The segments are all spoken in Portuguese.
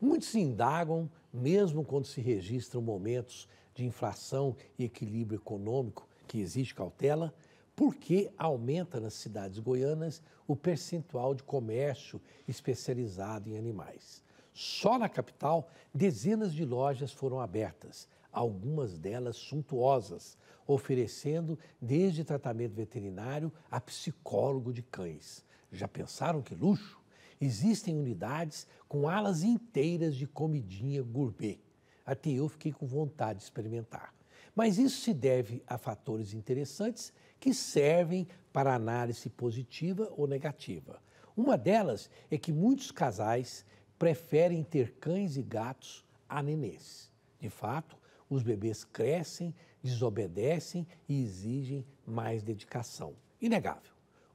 Muitos se indagam, mesmo quando se registram momentos de inflação e equilíbrio econômico que exige cautela, por que aumenta nas cidades goianas o percentual de comércio especializado em animais. Só na capital, dezenas de lojas foram abertas, algumas delas suntuosas, oferecendo desde tratamento veterinário a psicólogo de cães. Já pensaram que luxo? Existem unidades com alas inteiras de comidinha gourmet. Até eu fiquei com vontade de experimentar. Mas isso se deve a fatores interessantes que servem para análise positiva ou negativa. Uma delas é que muitos casais preferem ter cães e gatos a nenês. De fato, os bebês crescem, desobedecem e exigem mais dedicação. Inegável.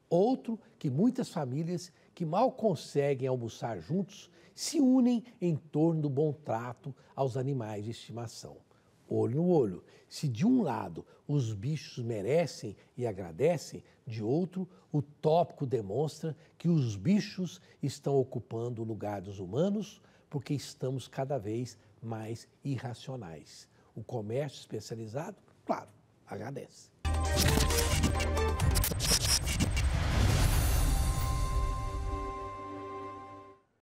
Outro que muitas famílias que mal conseguem almoçar juntos se unem em torno do bom trato aos animais de estimação. Olho no olho. Se de um lado os bichos merecem e agradecem, de outro, o tópico demonstra que os bichos estão ocupando o lugar dos humanos porque estamos cada vez mais irracionais. O comércio especializado, claro, agradece.